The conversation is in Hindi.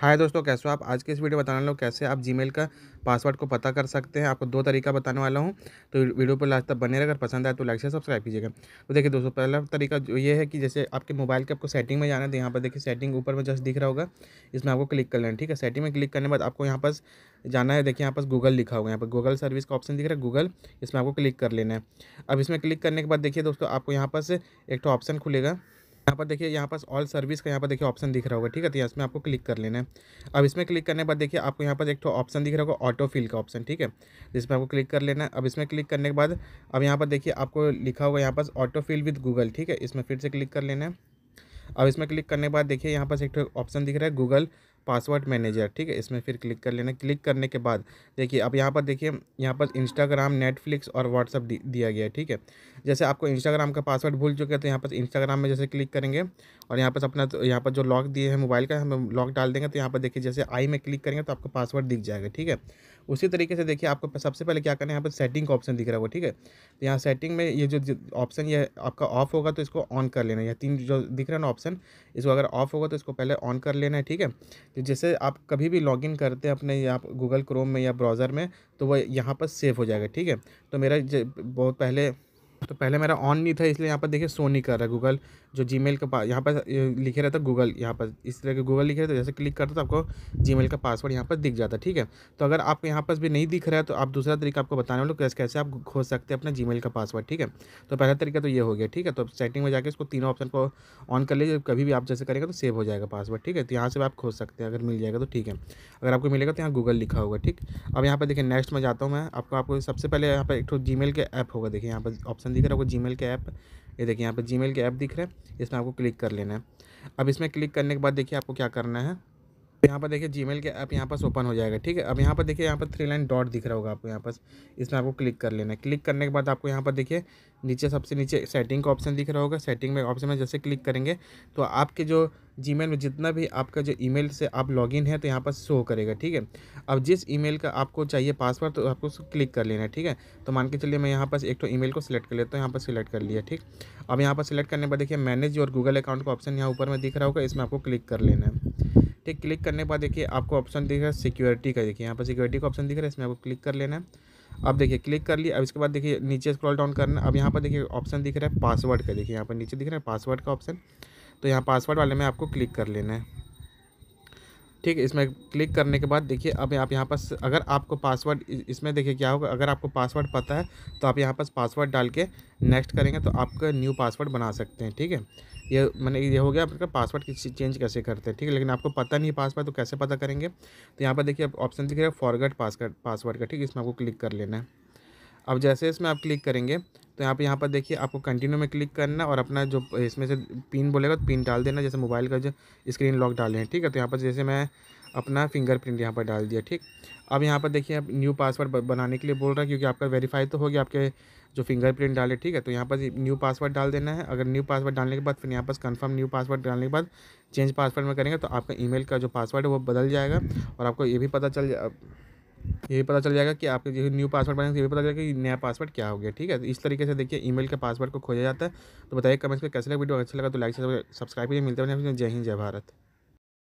हाय दोस्तों कैसे हो आप आज के इस वीडियो बताने वाला हूँ कैसे आप जीमेल का पासवर्ड को पता कर सकते हैं आपको दो तरीका बताने वाला हूँ तो वीडियो पर लास्ट तक बने अगर पसंद आए तो लाइक से सब्सक्राइब कीजिएगा तो देखिए दोस्तों पहला तरीका जो ये है कि जैसे आपके मोबाइल के आपको सेटिंग में जाना है तो यहाँ पर देखिए सेटिंग ऊपर में जस्ट दिख रहा होगा इसमें आपको क्लिक कर लेना है ठीक है सेटिंग में क्लिक करने बाद आपको यहाँ पास जाना है देखिए यहाँ पास गूगल लिखा होगा यहाँ पर गूगल सर्विस का ऑप्शन दिख रहा है गूगल इसमें आपको क्लिक कर लेना है अब इसमें क्लिक करने के बाद देखिए दोस्तों आपको यहाँ पास एक ऑप्शन खुलेगा यहाँ पर देखिए यहाँ पास ऑल सर्विस का यहाँ पर देखिए ऑप्शन दिख रहा होगा ठीक है तो इसमें आपको क्लिक कर लेना है अब इसमें क्लिक करने के बाद देखिए आपको यहाँ पर एक ऑप्शन तो दिख रहा होगा ऑटो फिल का ऑप्शन ठीक है जिसमें आपको क्लिक कर लेना है अब इसमें क्लिक करने के बाद अब यहाँ पर देखिए आपको लिखा होगा यहाँ pass auto fill with Google ठीक है इसमें फिर से क्लिक कर लेना है अब इसमें क्लिक करने के बाद देखिए यहाँ पास एक ऑप्शन तो दिख रहा है गूगल पासवर्ड मैनेजर ठीक है इसमें फिर क्लिक कर लेना क्लिक करने के बाद देखिए अब यहाँ पर देखिए यहाँ पर इंस्टाग्राम नेटफ्लिक्स और व्हाट्सअप दिया गया है ठीक है जैसे आपको इंस्टाग्राम का पासवर्ड भूल चुके हैं तो यहाँ पर इंस्टाग्राम में जैसे क्लिक करेंगे और यहाँ पर अपना तो यहाँ पर जो लॉक दिए हैं मोबाइल का हम लॉक डाल देंगे तो यहाँ पर देखिए जैसे आई में क्लिक करेंगे तो आपको पासवर्ड दिख जाएगा ठीक है उसी तरीके से देखिए आपको सबसे पहले क्या करना है यहाँ पर सेटिंग का ऑप्शन दिख रहा होगा ठीक है तो यहाँ सेटिंग में ये जो ऑप्शन ये आपका ऑफ होगा तो इसको ऑन कर लेना है तीन जो दिख रहा है ना ऑप्शन इसको अगर ऑफ होगा तो इसको पहले ऑन कर लेना है ठीक है तो जैसे आप कभी भी लॉगिन करते हैं अपने आप गूगल क्रोम में या ब्राउज़र में तो वह यहाँ पर सेव हो जाएगा ठीक है तो मेरा बहुत पहले तो पहले मेरा ऑन नहीं था इसलिए यहाँ पर देखिए सो नहीं कर रहा है गूगल जो जी मेल का यहाँ पर लिखे रहता है गूगल यहाँ पर इस तरह के गूगल लिखे रहते जैसे क्लिक करते तो आपको जी मेल का पासवर्ड यहाँ पर दिख जाता ठीक है तो अगर आप यहाँ पर भी नहीं दिख रहा है तो आप दूसरा तरीका आपको बताने वाले कैसे कैसे आप खोज सकते हैं अपना जी का पासवर्ड ठीक है तो पहला तरीका तो ये हो गया ठीक है तो सेटिंग में जाकर इसको तीनों ऑप्शन को ऑन कर लीजिए कभी भी आप जैसे करेंगे तो सेव हो जाएगा पासवर्ड ठीक है तो यहाँ से आप खोज सकते हैं अगर मिल जाएगा तो ठीक है अगर आपको मिलेगा तो यहाँ गूगल लिखा होगा ठीक अब यहाँ पर देखिए नेक्स्ट में जाता हूँ मैं आपको आपको सबसे पहले यहाँ पर एक जी के ऐप होगा देखिए यहाँ पर ऑप्शन ऑप्शन दिख रहा है आपको मेल के ऐप ये देखिए यहाँ जी मेल के ऐप दिख रहा है इसमें आपको क्लिक कर लेना है अब इसमें क्लिक करने के बाद देखिए आपको क्या करना है तो यहाँ पर देखिए जीमेल के ऐप यहाँ पास ओपन हो जाएगा ठीक है अब यहाँ पर देखिए यहाँ पर थ्री लाइन डॉट दिख रहा होगा आपको यहाँ पास इसमें आपको क्लिक कर लेना है क्लिक करने के बाद आपको यहाँ पर देखिए नीचे सबसे नीचे सेटिंग का ऑप्शन दिख रहा होगा सेटिंग में ऑप्शन में जैसे क्लिक करेंगे तो आपके जो जीमेल में जितना भी आपका जो ईमेल से आप लॉगिन है तो यहाँ पर शो करेगा ठीक है अब जिस ईमेल का आपको चाहिए पासवर्ड तो आपको उसको क्लिक कर लेना है ठीक है तो मान के चलिए मैं यहाँ पास एक तो ईमेल को सिलेक्ट कर लेता तो हूँ यहाँ पर सिलेक्ट कर लिया ठीक अब यहाँ पर सिलेक्ट करने पर देखिए मैनेज और गूगल अकाउंट का ऑप्शन यहाँ ऊपर में दिख रहा होगा इसमें आपको क्लिक कर लेना है ठीक क्लिक करने के बाद देखिए आपको ऑप्शन दिख रहा है सिक्योरिटी का देखिए यहाँ पर सिक्योरिटी का ऑप्शन दिख रहा है इसमें आपको क्लिक कर लेना है अब देखिए क्लिक कर लिया अब इसके बाद देखिए नीचे स्क्रॉल डाउन करना अब यहाँ पर देखिए ऑप्शन दिख रहा है पासवर्ड का देखिए यहाँ पर नीचे दिख रहा है पासवर्ड का ऑप्शन तो यहाँ पासवर्ड वाले में आपको क्लिक कर लेना है ठीक है इसमें क्लिक करने के बाद देखिए अब आप यहाँ पर अगर आपको पासवर्ड इसमें देखिए क्या होगा अगर आपको पासवर्ड पता है तो आप यहाँ पर पासवर्ड डाल के नेक्स्ट करेंगे तो आपका न्यू पासवर्ड बना सकते हैं ठीक है ये मैंने ये हो गया आपका पासवर्ड किसी चेंज कैसे करते हैं ठीक है लेकिन आपको पता नहीं पासवर्ड तो कैसे पता करेंगे तो यहाँ पर देखिए ऑप्शन दिख रहा है फॉरगेट पासवर्ड का ठीक है इसमें आपको क्लिक कर लेना है अब जैसे इसमें आप क्लिक करेंगे तो यहाँ पर यहाँ पर देखिए आपको कंटिन्यू में क्लिक करना और अपना जो इसमें से पिन बोलेगा तो पिन डाल देना जैसे मोबाइल का जो स्क्रीन लॉक डाले हैं ठीक है तो यहाँ पर जैसे मैं अपना फिंगरप्रिंट यहाँ पर डाल दिया ठीक अब यहाँ पर देखिए आप न्यू पासवर्ड बनाने के लिए बोल रहा है क्योंकि आपका वेरीफाई तो हो गया आपके जो फिंगरप्रिंट डाले ठीक है तो यहाँ पर न्यू पासवर्ड डाल देना है अगर न्यू पासवर्ड डालने के बाद फिर यहाँ पर कंफर्म न्यू पासवर्ड डालने के बाद चेंज पासवर्ड में करेंगे तो आपका ईमेल का जो पासवर्ड है वो बदल जाएगा और आपको ये भी पता चल ये भी पता चल जाएगा कि आपके जो न्यू पासवर्ड बनाएंगे ये भी पता चलेगा कि नया पासवर्ड क्या हो गया ठीक है तो इस तरीके से देखिए ईमेल के पासवर्ड को खोजा जाता है तो बताइए कमेंट्स में कैसे लगा वीडियो अच्छा लगा तो लाइक से सब्सक्राइब कीजिए मिलते हैं जय हिंद जय भारत